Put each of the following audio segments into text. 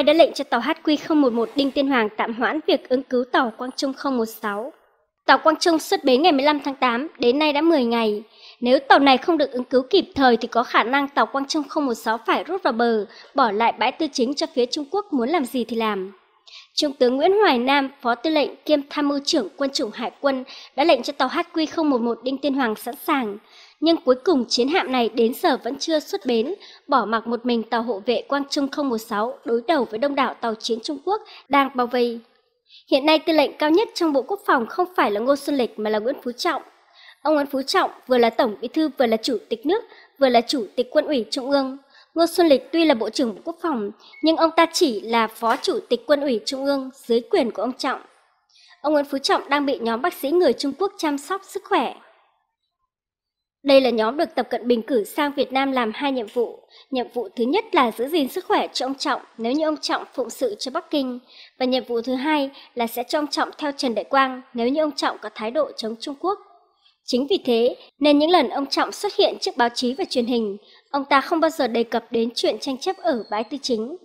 ai đã lệnh cho tàu HQ011 Đinh Tiên Hoàng tạm hoãn việc ứng cứu tàu Quang Trung 016. Tàu Quang Trung xuất bến ngày 15 tháng 8, đến nay đã 10 ngày. Nếu tàu này không được ứng cứu kịp thời thì có khả năng tàu Quang Trung 016 phải rút vào bờ, bỏ lại bãi tư chính cho phía Trung Quốc muốn làm gì thì làm. Trung tướng Nguyễn Hoài Nam, Phó Tư lệnh kiêm Tham mưu trưởng Quân chủng Hải quân đã lệnh cho tàu HQ011 Đinh Tiên Hoàng sẵn sàng, nhưng cuối cùng chiến hạm này đến giờ vẫn chưa xuất bến, bỏ mặc một mình tàu hộ vệ Quang Trung 016 đối đầu với đông đảo tàu chiến Trung Quốc đang bao vây. Hiện nay tư lệnh cao nhất trong Bộ Quốc phòng không phải là Ngô Xuân Lịch mà là Nguyễn Phú Trọng. Ông Nguyễn Phú Trọng vừa là Tổng Bí thư vừa là Chủ tịch nước, vừa là Chủ tịch Quân ủy Trung ương. Ngô Xuân Lịch tuy là Bộ trưởng Bộ Quốc phòng, nhưng ông ta chỉ là Phó Chủ tịch Quân ủy Trung ương dưới quyền của ông Trọng. Ông Nguyễn Phú Trọng đang bị nhóm bác sĩ người Trung Quốc chăm sóc sức khỏe. Đây là nhóm được Tập Cận Bình cử sang Việt Nam làm hai nhiệm vụ. Nhiệm vụ thứ nhất là giữ gìn sức khỏe cho ông Trọng nếu như ông Trọng phụng sự cho Bắc Kinh. Và nhiệm vụ thứ hai là sẽ cho ông Trọng theo Trần Đại Quang nếu như ông Trọng có thái độ chống Trung Quốc. Chính vì thế, nên những lần ông Trọng xuất hiện trước báo chí và truyền hình, ông ta không bao giờ đề cập đến chuyện tranh chấp ở bãi tư chính.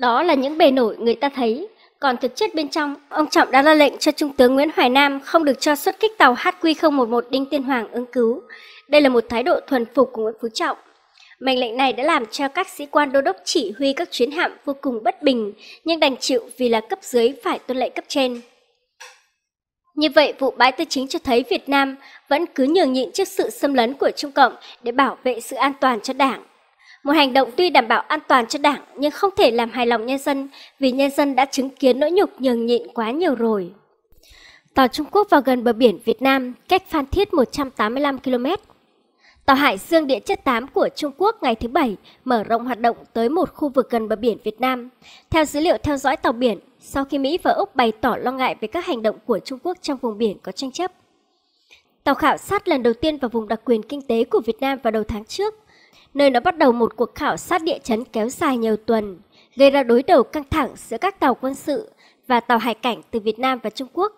Đó là những bề nổi người ta thấy, còn thực chất bên trong, ông Trọng đã ra lệnh cho Trung tướng Nguyễn Hoài Nam không được cho xuất kích tàu HQ011 Đinh Tiên Hoàng ứng cứu. Đây là một thái độ thuần phục của Nguyễn Phú Trọng. Mệnh lệnh này đã làm cho các sĩ quan đô đốc chỉ huy các chuyến hạm vô cùng bất bình, nhưng đành chịu vì là cấp dưới phải tuân lệnh cấp trên. Như vậy, vụ bãi tư chính cho thấy Việt Nam vẫn cứ nhường nhịn trước sự xâm lấn của Trung Cộng để bảo vệ sự an toàn cho đảng. Một hành động tuy đảm bảo an toàn cho đảng nhưng không thể làm hài lòng nhân dân vì nhân dân đã chứng kiến nỗi nhục nhường nhịn quá nhiều rồi. Tàu Trung Quốc vào gần bờ biển Việt Nam cách Phan Thiết 185 km. Tàu Hải Dương Địa chất 8 của Trung Quốc ngày thứ Bảy mở rộng hoạt động tới một khu vực gần bờ biển Việt Nam. Theo dữ liệu theo dõi tàu biển, sau khi Mỹ và Úc bày tỏ lo ngại về các hành động của Trung Quốc trong vùng biển có tranh chấp. Tàu khảo sát lần đầu tiên vào vùng đặc quyền kinh tế của Việt Nam vào đầu tháng trước nơi nó bắt đầu một cuộc khảo sát địa chấn kéo dài nhiều tuần, gây ra đối đầu căng thẳng giữa các tàu quân sự và tàu hải cảnh từ Việt Nam và Trung Quốc.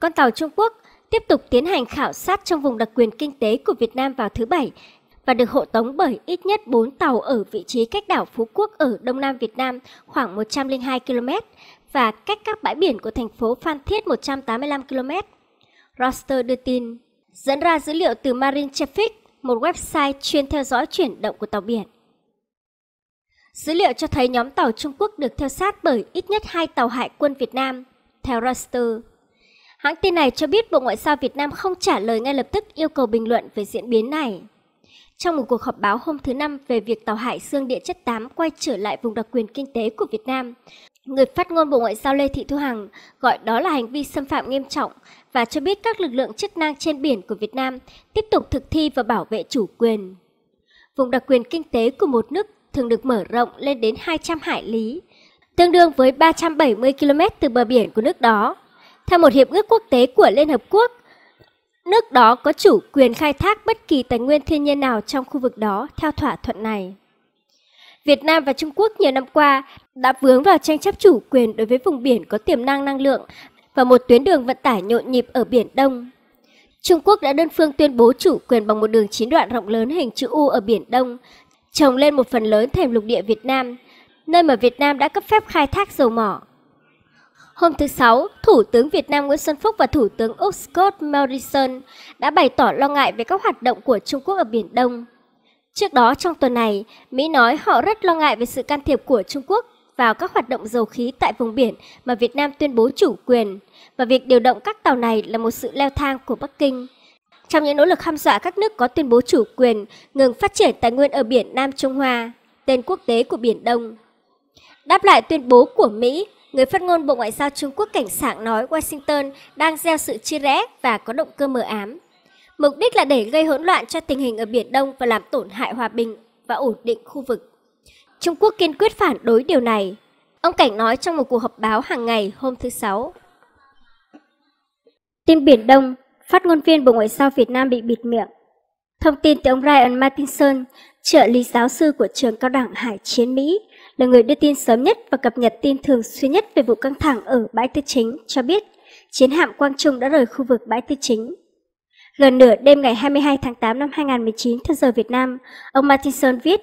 Con tàu Trung Quốc tiếp tục tiến hành khảo sát trong vùng đặc quyền kinh tế của Việt Nam vào thứ Bảy và được hộ tống bởi ít nhất 4 tàu ở vị trí cách đảo Phú Quốc ở Đông Nam Việt Nam khoảng 102 km và cách các bãi biển của thành phố Phan Thiết 185 km. Roster đưa tin, dẫn ra dữ liệu từ Marine Traffic, một website chuyên theo dõi chuyển động của tàu biển. Dữ liệu cho thấy nhóm tàu Trung Quốc được theo sát bởi ít nhất hai tàu hải quân Việt Nam, theo Reuters. Hãng tin này cho biết Bộ Ngoại giao Việt Nam không trả lời ngay lập tức yêu cầu bình luận về diễn biến này. Trong một cuộc họp báo hôm thứ Năm về việc tàu Hải Dương Địa chất 8 quay trở lại vùng đặc quyền kinh tế của Việt Nam, Người phát ngôn Bộ Ngoại giao Lê Thị Thu Hằng gọi đó là hành vi xâm phạm nghiêm trọng và cho biết các lực lượng chức năng trên biển của Việt Nam tiếp tục thực thi và bảo vệ chủ quyền. Vùng đặc quyền kinh tế của một nước thường được mở rộng lên đến 200 hải lý, tương đương với 370 km từ bờ biển của nước đó. Theo một hiệp ước quốc tế của Liên Hợp Quốc, nước đó có chủ quyền khai thác bất kỳ tài nguyên thiên nhiên nào trong khu vực đó theo thỏa thuận này. Việt Nam và Trung Quốc nhiều năm qua đã vướng vào tranh chấp chủ quyền đối với vùng biển có tiềm năng năng lượng và một tuyến đường vận tải nhộn nhịp ở Biển Đông. Trung Quốc đã đơn phương tuyên bố chủ quyền bằng một đường chín đoạn rộng lớn hình chữ U ở Biển Đông, trồng lên một phần lớn thềm lục địa Việt Nam, nơi mà Việt Nam đã cấp phép khai thác dầu mỏ. Hôm thứ Sáu, Thủ tướng Việt Nam Nguyễn Xuân Phúc và Thủ tướng Úc Scott Morrison đã bày tỏ lo ngại về các hoạt động của Trung Quốc ở Biển Đông. Trước đó trong tuần này, Mỹ nói họ rất lo ngại về sự can thiệp của Trung Quốc vào các hoạt động dầu khí tại vùng biển mà Việt Nam tuyên bố chủ quyền và việc điều động các tàu này là một sự leo thang của Bắc Kinh. Trong những nỗ lực hăm dọa các nước có tuyên bố chủ quyền ngừng phát triển tài nguyên ở biển Nam Trung Hoa, tên quốc tế của Biển Đông. Đáp lại tuyên bố của Mỹ, người phát ngôn Bộ Ngoại giao Trung Quốc cảnh sảng nói Washington đang gieo sự chia rẽ và có động cơ mờ ám mục đích là để gây hỗn loạn cho tình hình ở Biển Đông và làm tổn hại hòa bình và ổn định khu vực. Trung Quốc kiên quyết phản đối điều này, ông Cảnh nói trong một cuộc họp báo hàng ngày hôm thứ Sáu. Tin Biển Đông, phát ngôn viên Bộ Ngoại giao Việt Nam bị bịt miệng. Thông tin từ ông Ryan Martinson, trợ lý giáo sư của trường cao đẳng Hải chiến Mỹ, là người đưa tin sớm nhất và cập nhật tin thường xuyên nhất về vụ căng thẳng ở bãi tư chính, cho biết chiến hạm Quang Trung đã rời khu vực bãi tư chính. Gần nửa đêm ngày 22 tháng 8 năm 2019 theo giờ Việt Nam, ông Matinson viết,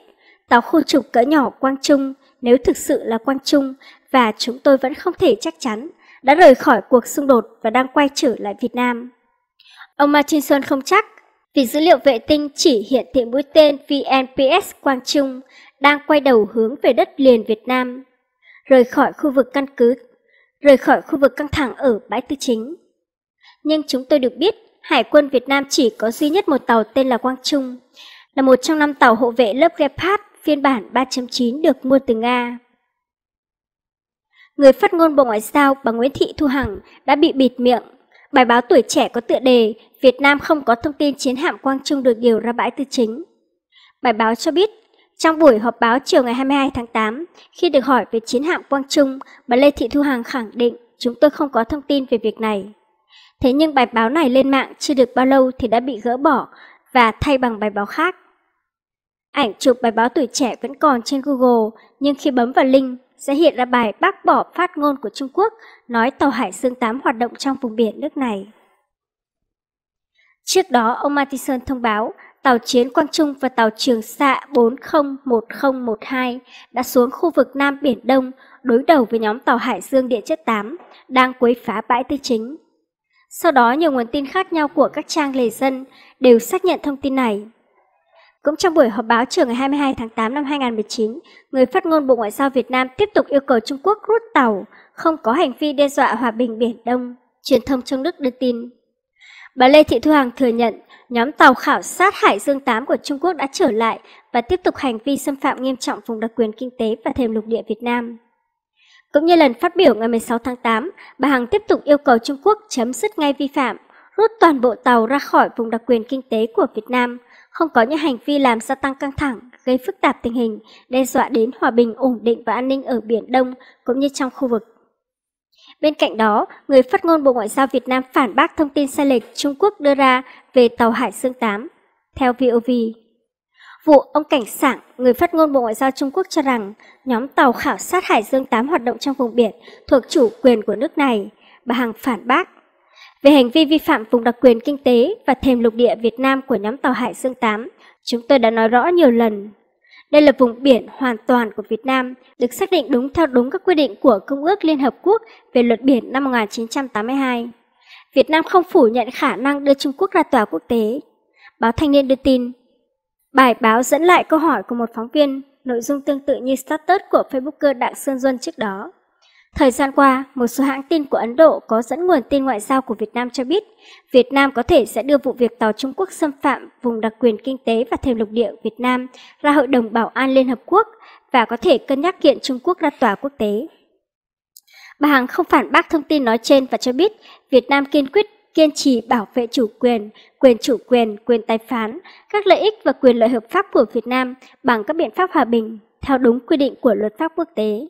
tàu khu trục cỡ nhỏ Quang Trung, nếu thực sự là Quang Trung, và chúng tôi vẫn không thể chắc chắn, đã rời khỏi cuộc xung đột và đang quay trở lại Việt Nam. Ông Martinson không chắc, vì dữ liệu vệ tinh chỉ hiện thị mũi tên VNPS Quang Trung đang quay đầu hướng về đất liền Việt Nam, rời khỏi khu vực căn cứ, rời khỏi khu vực căng thẳng ở bãi tư chính. Nhưng chúng tôi được biết Hải quân Việt Nam chỉ có duy nhất một tàu tên là Quang Trung, là một trong năm tàu hộ vệ lớp Gepard phiên bản 3.9 được mua từ Nga. Người phát ngôn Bộ Ngoại giao bà Nguyễn Thị Thu Hằng đã bị bịt miệng. Bài báo tuổi trẻ có tựa đề Việt Nam không có thông tin chiến hạm Quang Trung được điều ra bãi tư chính. Bài báo cho biết, trong buổi họp báo chiều ngày 22 tháng 8, khi được hỏi về chiến hạm Quang Trung, bà Lê Thị Thu Hằng khẳng định chúng tôi không có thông tin về việc này. Thế nhưng bài báo này lên mạng chưa được bao lâu thì đã bị gỡ bỏ và thay bằng bài báo khác. Ảnh chụp bài báo tuổi trẻ vẫn còn trên Google, nhưng khi bấm vào link sẽ hiện ra bài bác bỏ phát ngôn của Trung Quốc nói tàu Hải Dương 8 hoạt động trong vùng biển nước này. Trước đó, ông Mattison thông báo tàu chiến Quang Trung và tàu Trường Sạ 401012 đã xuống khu vực Nam Biển Đông đối đầu với nhóm tàu Hải Dương Địa chất 8 đang quấy phá bãi tư chính. Sau đó nhiều nguồn tin khác nhau của các trang lề dân đều xác nhận thông tin này. Cũng trong buổi họp báo chiều ngày 22 tháng 8 năm 2019, người phát ngôn Bộ Ngoại giao Việt Nam tiếp tục yêu cầu Trung Quốc rút tàu, không có hành vi đe dọa hòa bình Biển Đông, truyền thông trong nước đưa tin. Bà Lê Thị Thu Hằng thừa nhận, nhóm tàu khảo sát Hải Dương 8 của Trung Quốc đã trở lại và tiếp tục hành vi xâm phạm nghiêm trọng vùng đặc quyền kinh tế và thềm lục địa Việt Nam. Cũng như lần phát biểu ngày 16 tháng 8, bà Hằng tiếp tục yêu cầu Trung Quốc chấm dứt ngay vi phạm, rút toàn bộ tàu ra khỏi vùng đặc quyền kinh tế của Việt Nam, không có những hành vi làm gia tăng căng thẳng, gây phức tạp tình hình, đe dọa đến hòa bình, ổn định và an ninh ở Biển Đông cũng như trong khu vực. Bên cạnh đó, người phát ngôn Bộ Ngoại giao Việt Nam phản bác thông tin sai lệch Trung Quốc đưa ra về tàu Hải Dương 8. Theo VOV, Vụ ông Cảnh Sảng, người phát ngôn Bộ Ngoại giao Trung Quốc cho rằng nhóm tàu khảo sát Hải Dương 8 hoạt động trong vùng biển thuộc chủ quyền của nước này. Bà Hằng phản bác. Về hành vi vi phạm vùng đặc quyền kinh tế và thềm lục địa Việt Nam của nhóm tàu Hải Dương 8, chúng tôi đã nói rõ nhiều lần. Đây là vùng biển hoàn toàn của Việt Nam, được xác định đúng theo đúng các quy định của Công ước Liên Hợp Quốc về luật biển năm 1982. Việt Nam không phủ nhận khả năng đưa Trung Quốc ra tòa quốc tế. Báo Thanh niên đưa tin, Bài báo dẫn lại câu hỏi của một phóng viên, nội dung tương tự như status của Facebooker Đặng Sơn Duân trước đó. Thời gian qua, một số hãng tin của Ấn Độ có dẫn nguồn tin ngoại giao của Việt Nam cho biết, Việt Nam có thể sẽ đưa vụ việc tàu Trung Quốc xâm phạm vùng đặc quyền kinh tế và thềm lục địa Việt Nam ra Hội đồng Bảo an Liên Hợp Quốc và có thể cân nhắc kiện Trung Quốc ra tòa quốc tế. Bà Hằng không phản bác thông tin nói trên và cho biết Việt Nam kiên quyết kiên trì bảo vệ chủ quyền, quyền chủ quyền, quyền tài phán, các lợi ích và quyền lợi hợp pháp của Việt Nam bằng các biện pháp hòa bình theo đúng quy định của luật pháp quốc tế.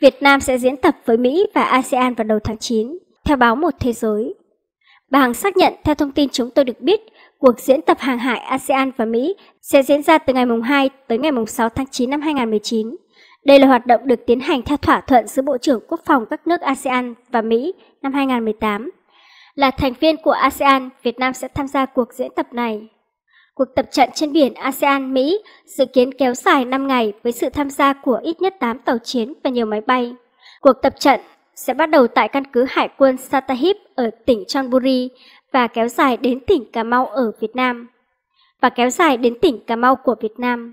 Việt Nam sẽ diễn tập với Mỹ và ASEAN vào đầu tháng 9, theo báo Một Thế Giới. Bà Hằng xác nhận theo thông tin chúng tôi được biết, cuộc diễn tập hàng hải ASEAN và Mỹ sẽ diễn ra từ ngày mùng 2 tới ngày mùng 6 tháng 9 năm 2019. Đây là hoạt động được tiến hành theo thỏa thuận giữa Bộ trưởng Quốc phòng các nước ASEAN và Mỹ năm 2018 là thành viên của ASEAN, Việt Nam sẽ tham gia cuộc diễn tập này. Cuộc tập trận trên biển ASEAN-Mỹ dự kiến kéo dài 5 ngày với sự tham gia của ít nhất 8 tàu chiến và nhiều máy bay. Cuộc tập trận sẽ bắt đầu tại căn cứ hải quân Satahip ở tỉnh Chonburi và kéo dài đến tỉnh Cà Mau ở Việt Nam và kéo dài đến tỉnh Cà Mau của Việt Nam.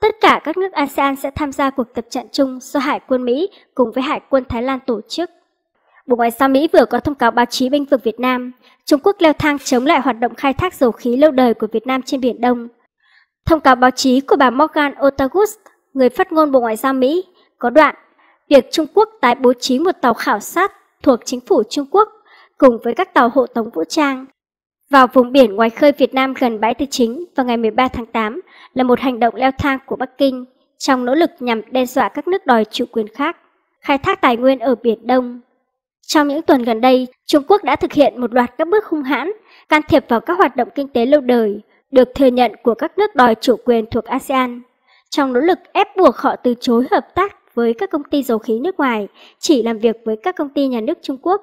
Tất cả các nước ASEAN sẽ tham gia cuộc tập trận chung do Hải quân Mỹ cùng với Hải quân Thái Lan tổ chức. Bộ Ngoại giao Mỹ vừa có thông cáo báo chí bênh vực Việt Nam, Trung Quốc leo thang chống lại hoạt động khai thác dầu khí lâu đời của Việt Nam trên Biển Đông. Thông cáo báo chí của bà Morgan Otagus, người phát ngôn Bộ Ngoại giao Mỹ, có đoạn việc Trung Quốc tái bố trí một tàu khảo sát thuộc chính phủ Trung Quốc cùng với các tàu hộ tống vũ trang vào vùng biển ngoài khơi Việt Nam gần bãi Tư Chính vào ngày 13 tháng 8 là một hành động leo thang của Bắc Kinh trong nỗ lực nhằm đe dọa các nước đòi chủ quyền khác, khai thác tài nguyên ở Biển Đông trong những tuần gần đây, Trung Quốc đã thực hiện một loạt các bước hung hãn, can thiệp vào các hoạt động kinh tế lâu đời, được thừa nhận của các nước đòi chủ quyền thuộc ASEAN. Trong nỗ lực ép buộc họ từ chối hợp tác với các công ty dầu khí nước ngoài, chỉ làm việc với các công ty nhà nước Trung Quốc.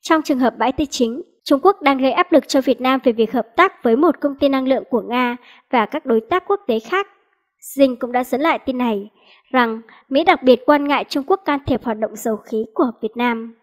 Trong trường hợp bãi tư chính, Trung Quốc đang gây áp lực cho Việt Nam về việc hợp tác với một công ty năng lượng của Nga và các đối tác quốc tế khác. Dinh cũng đã dẫn lại tin này, rằng Mỹ đặc biệt quan ngại Trung Quốc can thiệp hoạt động dầu khí của Việt Nam.